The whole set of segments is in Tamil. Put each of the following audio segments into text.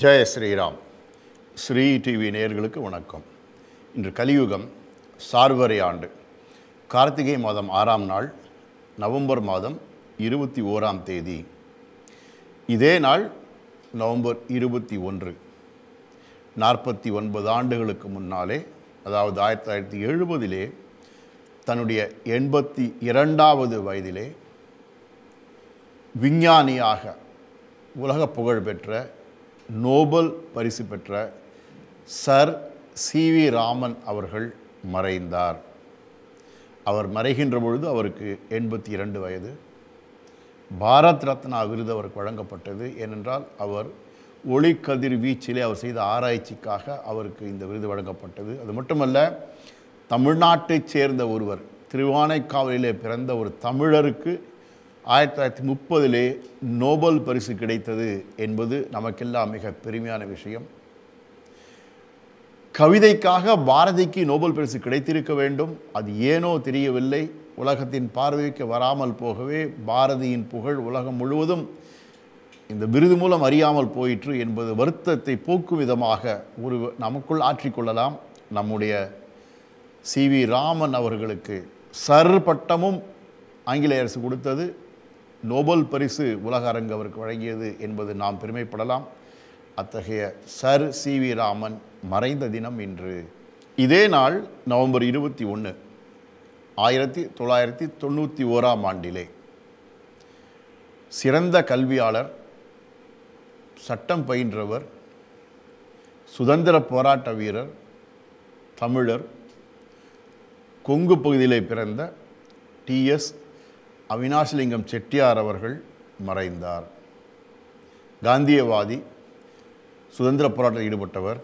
ஜெய ஸ்ரீராம் ஸ்ரீ டிவி நேர்களுக்கு வணக்கம் இன்று கலியுகம் சார்வரை ஆண்டு கார்த்திகை மாதம் ஆறாம் நாள் நவம்பர் மாதம் இருபத்தி ஓராம் தேதி இதே நாள் நவம்பர் இருபத்தி ஒன்று நாற்பத்தி ஒன்பது ஆண்டுகளுக்கு முன்னாலே அதாவது ஆயிரத்தி தொள்ளாயிரத்தி எழுபதிலே தன்னுடைய எண்பத்தி இரண்டாவது வயதிலே விஞ்ஞானியாக உலக புகழ்பெற்ற நோபல் பரிசு பெற்ற சர் சி வி ராமன் அவர்கள் மறைந்தார் அவர் மறைகின்ற பொழுது அவருக்கு எண்பத்தி இரண்டு வயது பாரத் ரத்னா விருது அவருக்கு வழங்கப்பட்டது ஏனென்றால் அவர் ஒளிக்கதிர் வீச்சிலே அவர் செய்த ஆராய்ச்சிக்காக அவருக்கு இந்த விருது வழங்கப்பட்டது அது மட்டுமல்ல தமிழ்நாட்டைச் சேர்ந்த ஒருவர் திருவானைக்காவலிலே பிறந்த ஒரு தமிழருக்கு ஆயிரத்தி தொள்ளாயிரத்தி முப்பதிலே நோபல் பரிசு கிடைத்தது என்பது நமக்கெல்லாம் மிக பெருமையான விஷயம் கவிதைக்காக பாரதிக்கு நோபல் பரிசு கிடைத்திருக்க வேண்டும் அது ஏனோ தெரியவில்லை உலகத்தின் பார்வைக்கு வராமல் போகவே பாரதியின் புகழ் உலகம் முழுவதும் இந்த விருது மூலம் அறியாமல் போயிற்று என்பது வருத்தத்தை போக்கும் விதமாக ஒரு நமக்குள் ஆற்றிக்கொள்ளலாம் நம்முடைய சி வி ராமன் அவர்களுக்கு சர் பட்டமும் ஆங்கில அரசு கொடுத்தது நோபல் பரிசு உலக அரங்கு அவருக்கு வழங்கியது என்பது நாம் பெருமைப்படலாம் அத்தகைய சர் சி வி ராமன் மறைந்த தினம் இன்று இதே நாள் நவம்பர் இருபத்தி ஒன்று ஆயிரத்தி தொள்ளாயிரத்தி தொண்ணூற்றி ஓராம் ஆண்டிலே சிறந்த கல்வியாளர் சட்டம் பயின்றவர் சுதந்திர போராட்ட வீரர் தமிழர் கொங்கு பகுதியிலே பிறந்த டிஎஸ் அவினாசிலிங்கம் செட்டியார் அவர்கள் மறைந்தார் காந்தியவாதி சுதந்திர போராட்டத்தில் ஈடுபட்டவர்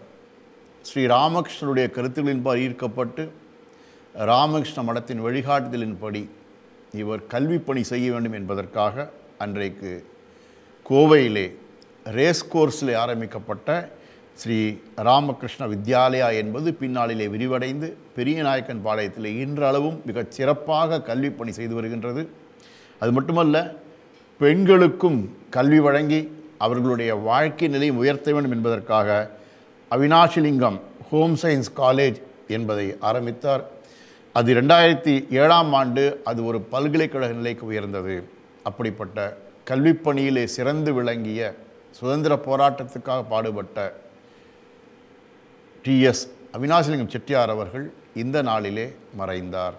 ஸ்ரீ ராமகிருஷ்ணனுடைய கருத்துக்களின்பால் ஈர்க்கப்பட்டு ராமகிருஷ்ண மடத்தின் வழிகாட்டுதலின்படி இவர் கல்வி பணி செய்ய வேண்டும் என்பதற்காக அன்றைக்கு கோவையிலே ரேஸ் கோர்ஸில் ஆரம்பிக்கப்பட்ட ஸ்ரீ ராமகிருஷ்ண வித்யாலயா என்பது பின்னாளிலே விரிவடைந்து நாயக்கன் பாளையத்தில் இன்றளவும் மிகச் சிறப்பாக கல்வி பணி செய்து வருகின்றது அது மட்டுமல்ல பெண்களுக்கும் கல்வி வழங்கி அவர்களுடைய வாழ்க்கை நிலையை உயர்த்த வேண்டும் என்பதற்காக அவினாஷிலிங்கம் ஹோம் சயின்ஸ் காலேஜ் என்பதை ஆரம்பித்தார் அது ரெண்டாயிரத்தி ஏழாம் ஆண்டு அது ஒரு பல்கலைக்கழக நிலைக்கு உயர்ந்தது அப்படிப்பட்ட கல்விப்பணியிலே சிறந்து விளங்கிய சுதந்திர போராட்டத்துக்காக பாடுபட்ட டிஎஸ் அவினாசிலிங்கம் செட்டியார் அவர்கள் இந்த நாளிலே மறைந்தார்